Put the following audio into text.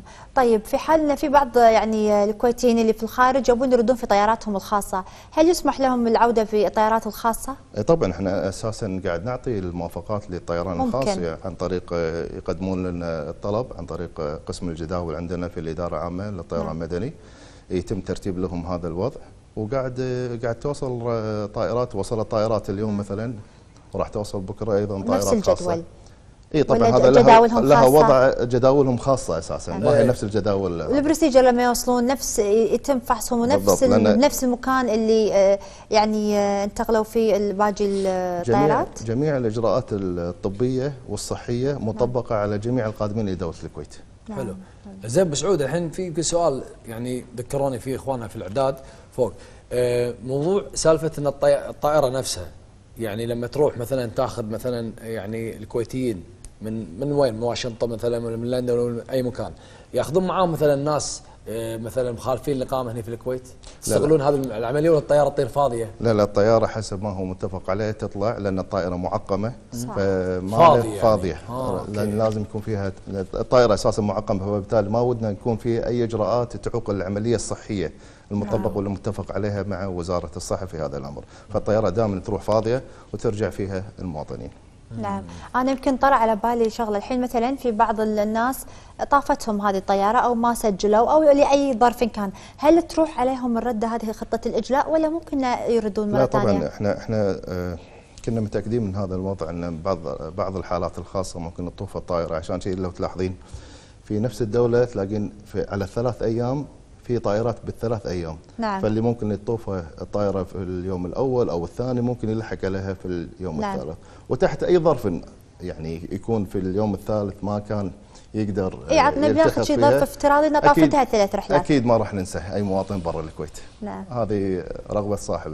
نعم طيب في حال في بعض يعني الكويتيين اللي في الخارج يبون يردون في طياراتهم الخاصه هل يسمح لهم العوده في الطيارات الخاصه إيه، طبعا احنا اساسا قاعد نعطي الموافقات للطيران الخاص يعني عن طريق آه، يقدمون لنا الطلب عن طريق آه، قسم الجداول عندنا في الاداره العامه للطيران نعم. المدني يتم ترتيب لهم هذا الوضع وقاعد آه، قاعد توصل طائرات وصلت طائرات اليوم مثلا وراح توصل بكره ايضا طائرات نفس الجدول. خاصه اي طبعا هذا لها, لها وضع جداولهم خاصه اساسا ما هي أيوه. نفس الجداول البروسيجر لما يوصلون نفس يتم فحصهم ونفس نفس المكان اللي آه، يعني آه، انتقلوا فيه باقي الطائرات آه، جميع, جميع الاجراءات الطبيه والصحيه مطبقه على جميع القادمين لدوله الكويت نعم. حلو زين بسعود الحين في سؤال يعني ذكروني فيه اخواننا في الاعداد فوق موضوع سالفه ان الطائره نفسها يعني لما تروح مثلا تاخذ مثلا يعني الكويتيين من من وين؟ من واشنطن مثلا ولا من لندن ولا من اي مكان ياخذون معاهم مثلا ناس آه، مثلا مخالفين الاقامه هنا في الكويت يستغلون هذه العمليه ولا الطياره تطير فاضيه؟ لا لا الطياره حسب ما هو متفق عليه تطلع لان الطائره معقمه صح. فما فاضيه فاضيه يعني. آه لان لازم يكون فيها الطائره اساسا معقمه فبالتالي ما ودنا يكون في اي اجراءات تعوق العمليه الصحيه المطبق نعم. والمتفق عليها مع وزاره الصحه في هذا الامر، فالطياره دائما تروح فاضيه وترجع فيها المواطنين. نعم انا يمكن طرا على بالي شغله الحين مثلا في بعض الناس طافتهم هذه الطياره او ما سجلوا او لاي ظرف كان هل تروح عليهم الرده هذه خطه الاجلاء ولا ممكن يردون مره ثانيه لا طبعا احنا احنا آه، كنا متاكدين من هذا الوضع ان بعض بعض الحالات الخاصه ممكن تطوف الطائره عشان شيء لو تلاحظين في نفس الدوله تلاقين في على ثلاث ايام في طائرات بالثلاث ايام نعم. فاللي ممكن يطوفها الطائره في اليوم الاول او الثاني ممكن يلحق عليها في اليوم نعم. الثالث وتحت اي ظرف يعني يكون في اليوم الثالث ما كان يقدر اي عطنا آه، بناخذ شيء ظرف افتراضي ان طافتها ثلاث رحلات اكيد ما راح ننسى اي مواطن برا الكويت نعم هذه رغبه صاحب